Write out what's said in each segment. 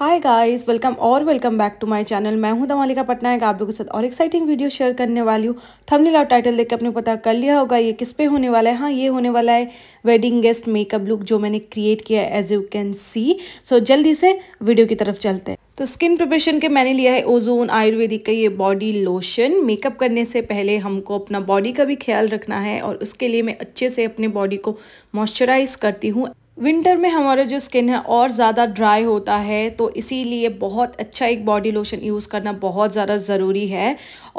हाय guys welcome और welcome back to my channel मैं हूं दमालिका पटनायक आप लोगों के साथ और एक्साइटिंग वीडियो शेयर करने वाली हूं थंबनेल और टाइटल देख के अपने पता कर लिया होगा ये किस पे होने वाला है हाँ ये होने वाला है वेडिंग गेस्ट मेकअप लुक जो मैंने क्रिएट किया है as you can see so जल्दी से वीडियो की तरफ चलते हैं तो स्किन प्रिपरेशन के मैंने लिया है ओजोन आयुर्वेदिक का ये बॉडी लोशन मेकअप करने से पहले हमको अपना बॉडी का भी ख्याल रखना है और उसके लिए मैं अच्छे से अपने बॉडी को मॉइस्चराइज करती हूँ विंटर में हमारा जो स्किन है और ज़्यादा ड्राई होता है तो इसीलिए बहुत अच्छा एक बॉडी लोशन यूज़ करना बहुत ज़्यादा ज़रूरी है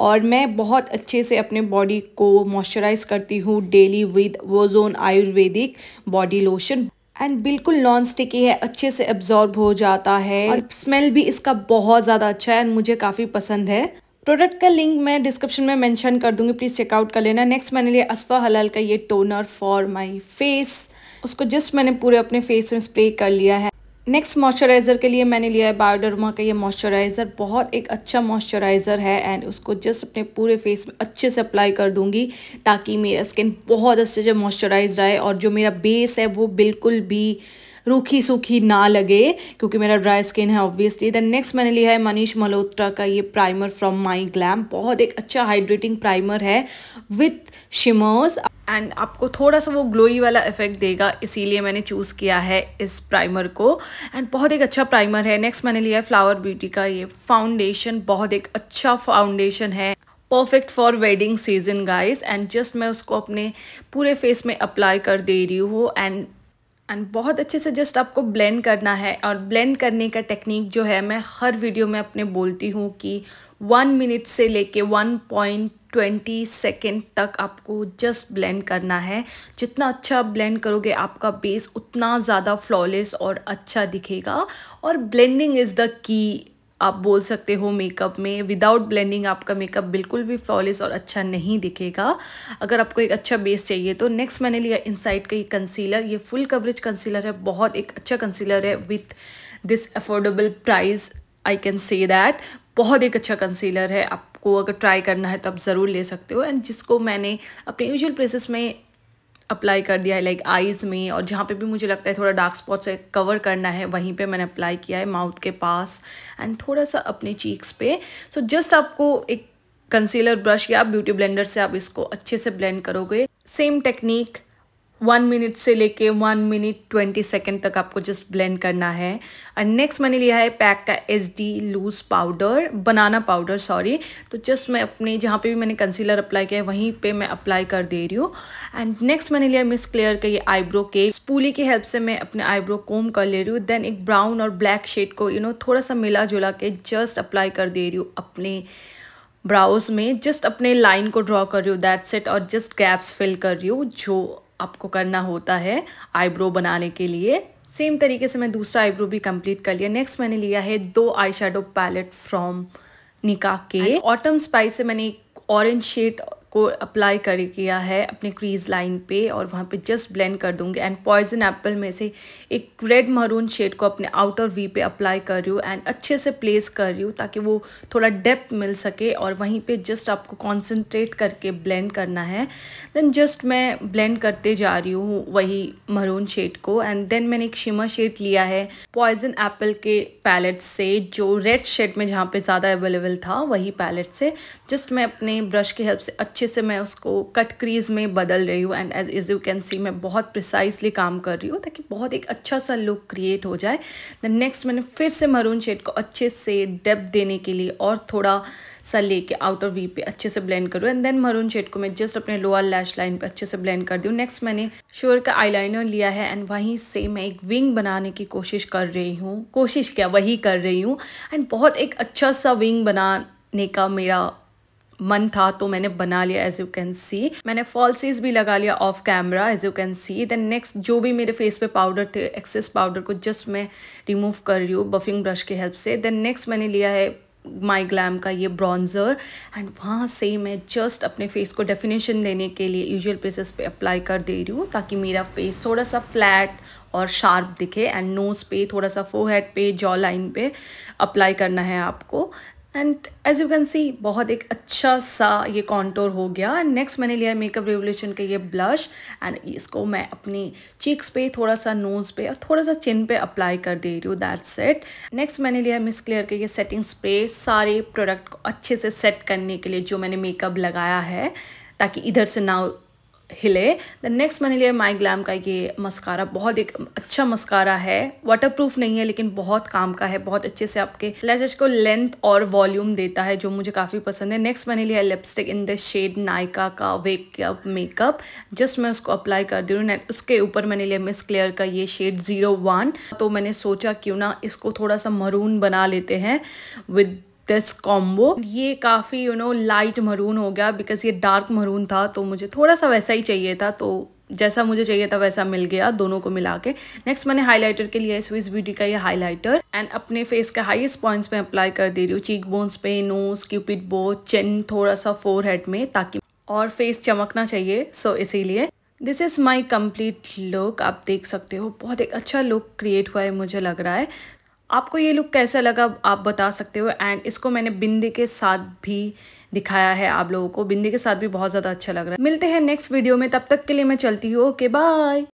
और मैं बहुत अच्छे से अपने बॉडी को मॉइस्चराइज़ करती हूँ डेली विद वोजोन आयुर्वेदिक बॉडी लोशन एंड बिल्कुल नॉन स्टिकी है अच्छे से एब्जॉर्ब हो जाता है और स्मेल भी इसका बहुत ज़्यादा अच्छा है एंड मुझे काफ़ी पसंद है प्रोडक्ट का लिंक मैं डिस्क्रिप्शन में मेंशन कर दूंगी प्लीज़ चेकआउट कर लेना नेक्स्ट मैंने लिया असफा हलाल का ये टोनर फॉर माय फेस उसको जस्ट मैंने पूरे अपने फेस में स्प्रे कर लिया है नेक्स्ट मॉइस्चराइज़र के लिए मैंने लिया है बायोडर्मा का ये मॉइस्चराइज़र बहुत एक अच्छा मॉइस्चराइज़र है एंड उसको जस्ट अपने पूरे फेस में अच्छे से अप्लाई कर दूंगी ताकि मेरा स्किन बहुत अच्छे से मॉइस्चराइज रहे और जो मेरा बेस है वो बिल्कुल भी रूखी सूखी ना लगे क्योंकि मेरा ड्राई स्किन है ऑब्वियसली देन नेक्स्ट मैंने लिया है मनीष मल्होत्रा का ये प्राइमर फ्रॉम माई ग्लैम बहुत एक अच्छा हाइड्रेटिंग प्राइमर है विथ शिमर्स एंड आपको थोड़ा सा वो ग्लोई वाला इफेक्ट देगा इसीलिए मैंने चूज़ किया है इस प्राइमर को एंड बहुत एक अच्छा प्राइमर है नेक्स्ट मैंने लिया है फ्लावर ब्यूटी का ये फाउंडेशन बहुत एक अच्छा फाउंडेशन है perfect for wedding season guys and just मैं उसको अपने पूरे फेस में अप्लाई कर दे रही हूँ एंड एंड बहुत अच्छे से जस्ट आपको ब्लेंड करना है और ब्लेंड करने का टेक्निक जो है मैं हर वीडियो में अपने बोलती हूँ कि वन मिनट से लेके वन पॉइंट ट्वेंटी सेकेंड तक आपको जस्ट ब्लेंड करना है जितना अच्छा ब्लेंड करोगे आपका बेस उतना ज़्यादा फ्लॉलेस और अच्छा दिखेगा और ब्लेंडिंग इज़ द की आप बोल सकते हो मेकअप में विदाउट ब्लेंडिंग आपका मेकअप बिल्कुल भी फ्लॉलेस और अच्छा नहीं दिखेगा अगर आपको एक अच्छा बेस चाहिए तो नेक्स्ट मैंने लिया इनसाइड का ये कंसीलर ये फुल कवरेज कंसीलर है बहुत एक अच्छा कंसीलर है with this affordable price I can say that बहुत एक अच्छा कंसीलर है आपको अगर ट्राई करना है तो आप ज़रूर ले सकते हो एंड जिसको मैंने अपने यूजल प्लेसेस में अप्लाई कर दिया है लाइक आइज़ में और जहाँ पे भी मुझे लगता है थोड़ा डार्क स्पॉट से कवर करना है वहीं पे मैंने अप्लाई किया है माउथ के पास एंड थोड़ा सा अपने चीक्स पे सो so, जस्ट आपको एक कंसीलर ब्रश या ब्यूटी ब्लेंडर से आप इसको अच्छे से ब्लेंड करोगे सेम टेक्निक वन मिनट से लेके वन मिनट ट्वेंटी सेकेंड तक आपको जस्ट ब्लेंड करना है एंड नेक्स्ट मैंने लिया है पैक का S D loose powder banana powder sorry तो जस्ट मैं अपने जहाँ पे भी मैंने कंसीलर अप्लाई किया है वहीं पे मैं अप्लाई कर दे रही हूँ एंड नेक्स्ट मैंने लिया मिस क्लेयर का ये आईब्रो के स्पूली की हेल्प से मैं अपने आईब्रो कोम कर ले रही हूँ देन एक ब्राउन और ब्लैक शेड को यू you नो know, थोड़ा सा मिला जुला के जस्ट अप्लाई कर दे रही हूँ अपने ब्राउज में जस्ट अपने लाइन को ड्रॉ कर रही हूँ दैट सेट और जस्ट गैप्स फिल कर रही हूँ जो आपको करना होता है आईब्रो बनाने के लिए सेम तरीके से मैं दूसरा आईब्रो भी कंप्लीट कर लिया नेक्स्ट मैंने लिया है दो आई पैलेट फ्रॉम निका के ऑटम स्पाइस से मैंने एक ऑरेंज शेड को अप्लाई कर किया है अपने क्रीज लाइन पे और वहाँ पे जस्ट ब्लेंड कर दूँगी एंड पॉइजन एप्पल में से एक रेड मरून शेड को अपने आउटर वी पे अप्लाई कर रही हूँ एंड अच्छे से प्लेस कर रही हूँ ताकि वो थोड़ा डेप्थ मिल सके और वहीं पे जस्ट आपको कॉन्सेंट्रेट करके ब्लेंड करना है देन जस्ट मैं ब्लेंड करते जा रही हूँ वही मरून शेड को एंड देन मैंने एक शिमा शेड लिया है पॉइजन एप्पल के पैलेट से जो रेड शेड में जहाँ पर ज़्यादा अवेलेबल था वही पैलेट से जस्ट मैं अपने ब्रश की हेल्प से अच्छे अच्छे से मैं उसको कट क्रीज में बदल रही हूँ and as is you can see मैं बहुत प्रिसाइसली काम कर रही हूँ ताकि बहुत एक अच्छा सा लुक क्रिएट हो जाए द नेक्स्ट मैंने फिर से मरून शेड को अच्छे से डेप्थ देने के लिए और थोड़ा सा लेके आउटर वी पे अच्छे से ब्लेंड करूँ एंड देन मरून शेड को मैं जस्ट अपने लोअर लैश लाइन पे अच्छे से ब्लेंड कर दूँ नेक्स्ट मैंने श्योर का आईलाइनर लिया है एंड वहीं से मैं एक विंग बनाने की कोशिश कर रही हूँ कोशिश क्या वही कर रही हूँ एंड बहुत एक अच्छा सा विंग बनाने का मेरा मन था तो मैंने बना लिया एज यू कैन सी मैंने फॉल्सीज भी लगा लिया off camera as you can see then next जो भी मेरे फेस पे पाउडर थे एक्सेस पाउडर को जस्ट मैं रिमूव कर रही हूँ बफिंग ब्रश की हेल्प से देन नेक्स्ट मैंने लिया है माई ग्लैम का ये ब्रॉन्ज़र एंड वहाँ से मैं जस्ट अपने फेस को डेफिनेशन देने के लिए यूजल प्लेसेस पे अप्लाई कर दे रही हूँ ताकि मेरा फेस थोड़ा सा फ्लैट और शार्प दिखे एंड नोज़ पे थोड़ा सा फोहेड पे जॉ लाइन पे अप्लाई करना है आपको and as you can see बहुत एक अच्छा सा ये कॉन्टोर हो गया एंड नेक्स्ट मैंने लिया मेकअप रेवोल्यूशन का ये ब्लश एंड इसको मैं अपनी चीक्स पे थोड़ा सा नोज़ पे और थोड़ा सा चिन पे अप्लाई कर दे रही हूँ दैट सेट नेक्स्ट मैंने लिया मिस क्लियर के ये सेटिंग स्प्रे सारे प्रोडक्ट को अच्छे से सेट करने के लिए जो मैंने मेकअप लगाया है ताकि इधर से ना हिले द नेक्स्ट मैंने लिया माई ग्लैम का ये मस्कारा बहुत एक अच्छा मस्कारा है वाटर नहीं है लेकिन बहुत काम का है बहुत अच्छे से आपके लैसेज को लेंथ और वॉल्यूम देता है जो मुझे काफ़ी पसंद है नेक्स्ट मैंने लिया lipstick in the shade Nykaa का वेक मेकअप जस्ट मैं उसको अप्लाई कर दी हूँ उसके ऊपर मैंने लिया मिस क्लियर का ये शेड ज़ीरो वन तो मैंने सोचा क्यों ना इसको थोड़ा सा मरून बना लेते हैं विद दिस कॉम्बो ये काफ़ी यू नो लाइट मरून हो गया बिकॉज ये डार्क मरून था तो मुझे थोड़ा सा वैसा ही चाहिए था तो जैसा मुझे चाहिए था वैसा मिल गया दोनों को मिला के नेक्स्ट मैंने हाइलाइटर के लिए स्विस ब्यूटी का ये हाइलाइटर एंड अपने फेस के हाईएस्ट पॉइंट्स पे अप्लाई कर दे रही हूँ चीक बोन्स पे नोज क्यूपिड बो चिन थोड़ा सा फोर हेड में ताकि और फेस चमकना चाहिए सो इसीलिए this is my complete look आप देख सकते हो बहुत एक अच्छा लुक क्रिएट हुआ है मुझे लग रहा है आपको ये लुक कैसा लगा आप बता सकते हो एंड इसको मैंने बिंदी के साथ भी दिखाया है आप लोगों को बिंदी के साथ भी बहुत ज़्यादा अच्छा लग रहा है मिलते हैं नेक्स्ट वीडियो में तब तक के लिए मैं चलती हूँ ओके बाय